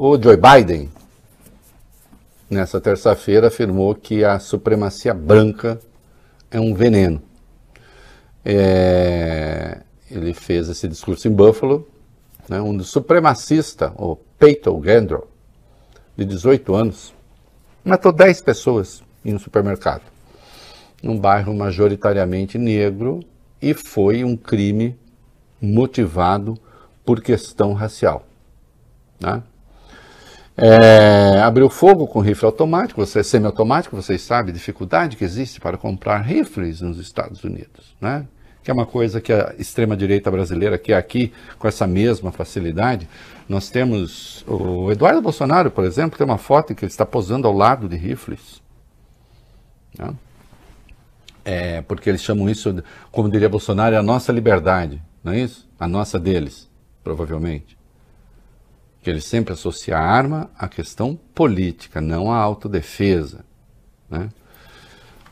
O Joe Biden, nessa terça-feira, afirmou que a supremacia branca é um veneno. É... Ele fez esse discurso em Buffalo. Né? Um supremacista, o Peyton Gendro, de 18 anos, matou 10 pessoas em um supermercado, num bairro majoritariamente negro, e foi um crime motivado por questão racial. Né? É, abriu fogo com rifle automático, você é semiautomático, vocês sabem a dificuldade que existe para comprar rifles nos Estados Unidos, né? Que é uma coisa que a extrema direita brasileira que é aqui com essa mesma facilidade, nós temos o Eduardo Bolsonaro, por exemplo, tem uma foto em que ele está posando ao lado de rifles, né? é, porque eles chamam isso, como diria Bolsonaro, é a nossa liberdade, não é isso? A nossa deles, provavelmente ele sempre associa a arma à questão política, não à autodefesa. Né?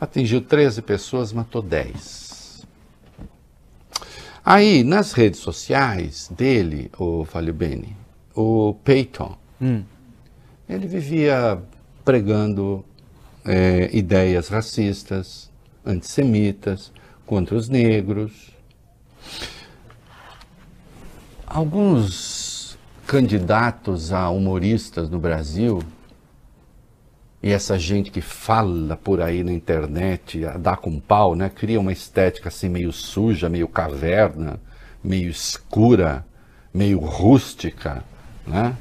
Atingiu 13 pessoas, matou 10. Aí, nas redes sociais dele, o Valio o Peyton, hum. ele vivia pregando é, ideias racistas, antissemitas, contra os negros. Alguns candidatos a humoristas no Brasil e essa gente que fala por aí na internet, dá com pau, né? Cria uma estética assim meio suja, meio caverna, meio escura, meio rústica, né?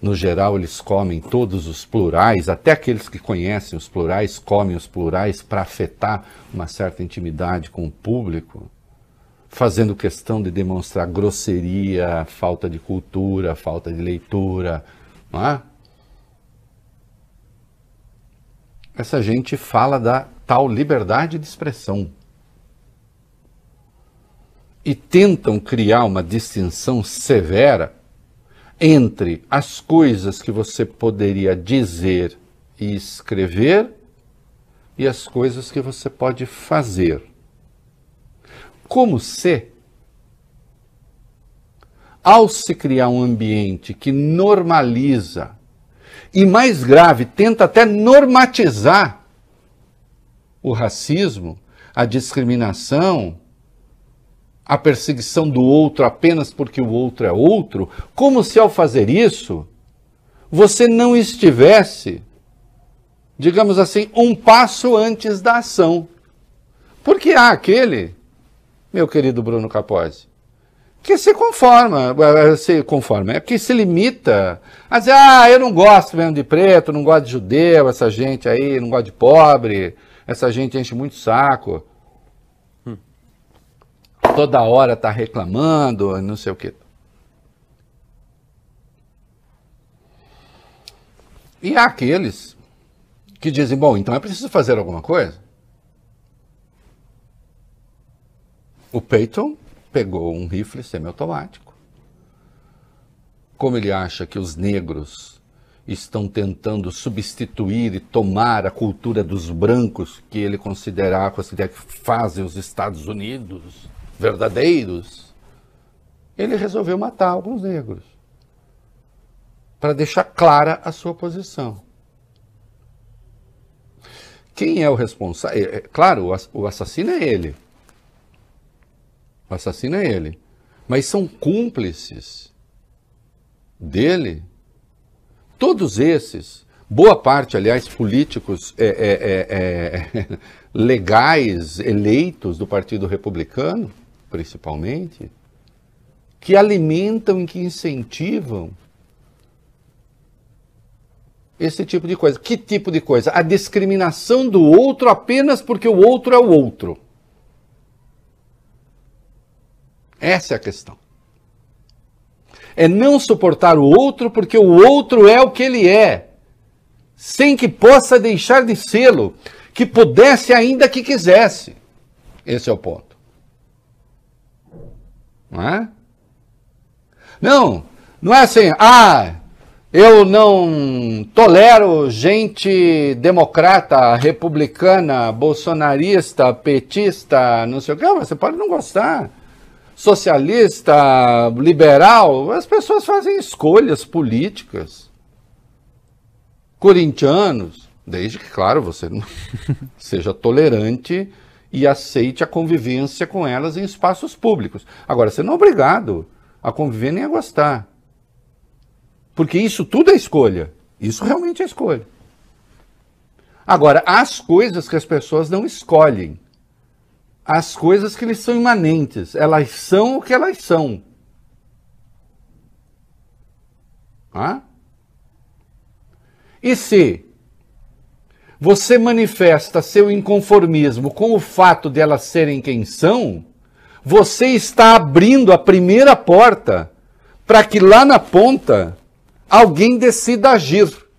No geral, eles comem todos os plurais, até aqueles que conhecem os plurais comem os plurais para afetar uma certa intimidade com o público fazendo questão de demonstrar grosseria, falta de cultura, falta de leitura, não é? Essa gente fala da tal liberdade de expressão e tentam criar uma distinção severa entre as coisas que você poderia dizer e escrever e as coisas que você pode fazer. Como se, ao se criar um ambiente que normaliza, e mais grave, tenta até normatizar o racismo, a discriminação, a perseguição do outro apenas porque o outro é outro, como se ao fazer isso você não estivesse, digamos assim, um passo antes da ação. Porque há aquele meu querido Bruno Capozzi? Que se conforma, eh, eh, se conforma, é porque se limita a dizer, ah, eu não gosto mesmo de preto, não gosto de judeu, essa gente aí, não gosto de pobre, essa gente enche muito saco. Hum. Toda hora tá reclamando, não sei o quê. E há aqueles que dizem, bom, então é preciso fazer alguma coisa. O Peyton pegou um rifle semiautomático. Como ele acha que os negros estão tentando substituir e tomar a cultura dos brancos que ele considera considera que fazem os Estados Unidos verdadeiros, ele resolveu matar alguns negros para deixar clara a sua posição. Quem é o responsável? É, é claro, o assassino é ele. Assassina assassino é ele. Mas são cúmplices dele. Todos esses, boa parte, aliás, políticos é, é, é, é legais eleitos do Partido Republicano, principalmente, que alimentam e que incentivam esse tipo de coisa. Que tipo de coisa? A discriminação do outro apenas porque o outro é o outro. Essa é a questão. É não suportar o outro porque o outro é o que ele é, sem que possa deixar de sê-lo, que pudesse ainda que quisesse. Esse é o ponto. Não é? Não, não é assim, ah, eu não tolero gente democrata, republicana, bolsonarista, petista, não sei o que. Ah, você pode não gostar socialista, liberal, as pessoas fazem escolhas políticas. Corintianos, desde que, claro, você seja tolerante e aceite a convivência com elas em espaços públicos. Agora, você não é obrigado a conviver nem a gostar. Porque isso tudo é escolha. Isso realmente é escolha. Agora, as coisas que as pessoas não escolhem, as coisas que lhes são imanentes. Elas são o que elas são. Ah? E se você manifesta seu inconformismo com o fato de elas serem quem são, você está abrindo a primeira porta para que lá na ponta alguém decida agir.